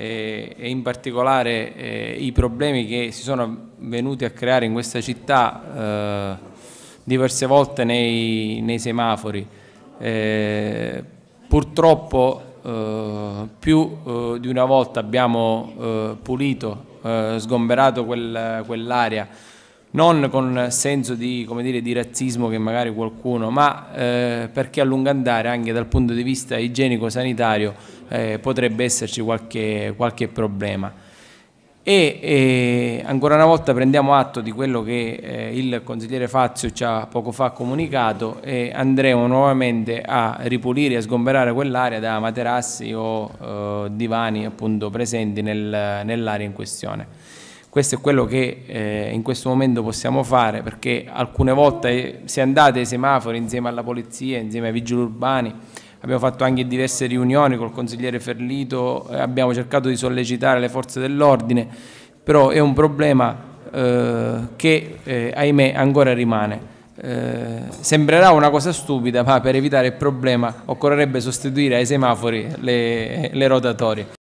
Eh, e in particolare eh, i problemi che si sono venuti a creare in questa città eh, diverse volte nei, nei semafori. purtroppo Uh, più uh, di una volta abbiamo uh, pulito, sgomberato quel, quell'area non con senso di, dire, di, razzismo che magari qualcuno, ma eh, perché a lungo andare anche dal punto di vista igienico-sanitario eh, potrebbe esserci qualche, qualche problema. E eh, ancora una volta prendiamo atto di quello che eh, il consigliere Fazio ci ha poco fa comunicato e andremo nuovamente a ripulire e a sgomberare quell'area da materassi o eh, divani appunto presenti nel, nell'area in questione questo è quello che eh, in questo momento possiamo fare perché alcune volte si è andate ai semafori insieme alla polizia, insieme ai vigili urbani, abbiamo fatto anche diverse riunioni col consigliere Ferlito, eh, abbiamo cercato di sollecitare le forze dell'ordine, però è un problema eh, che eh, ahimè ancora rimane. Eh, sembrerà una cosa stupida, ma per evitare il problema occorrerebbe sostituire ai semafori le, le rotatorie.